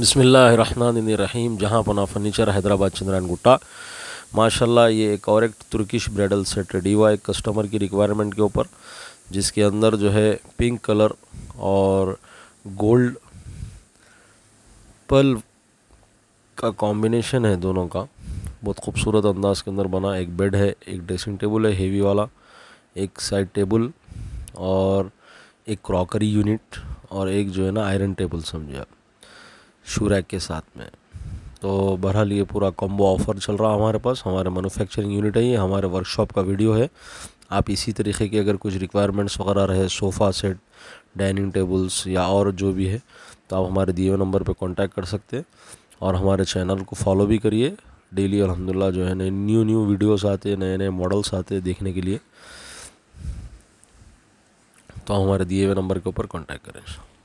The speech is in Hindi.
बसमीम जहाँ पना फर्नीचर हैदराबाद चंद्रैन गुट्टा माशाल्लाह ये एक और एक तुर्किश ब्रेडल सेट रेडी हुआ एक कस्टमर की रिक्वायरमेंट के ऊपर जिसके अंदर जो है पिंक कलर और गोल्ड पल का कॉम्बिनेशन है दोनों का बहुत खूबसूरत अंदाज के अंदर बना एक बेड है एक ड्रेसिंग टेबल है हेवी वाला एक साइड टेबल और एक क्रॉकरी यूनिट और एक जो है ना आयरन टेबल समझिए आप शुरैक के साथ में तो बहरहाल ये पूरा कॉम्बो ऑफ़र चल रहा है हमारे पास हमारे मैनुफैक्चरिंग यूनिट है ये हमारे वर्कशॉप का वीडियो है आप इसी तरीके के अगर कुछ रिक्वायरमेंट्स वगैरह रहे सोफ़ा सेट डाइनिंग टेबल्स या और जो भी है तो आप हमारे दिए नंबर पर कॉन्टैक्ट कर सकते हैं और हमारे चैनल को फॉलो भी करिए डेली अलहमदिल्ला जो है नए न्यू न्यू वीडियोस आते हैं नए नए मॉडल्स आते हैं देखने के लिए तो हमारे दिए हुए नंबर के ऊपर कॉन्टैक्ट करें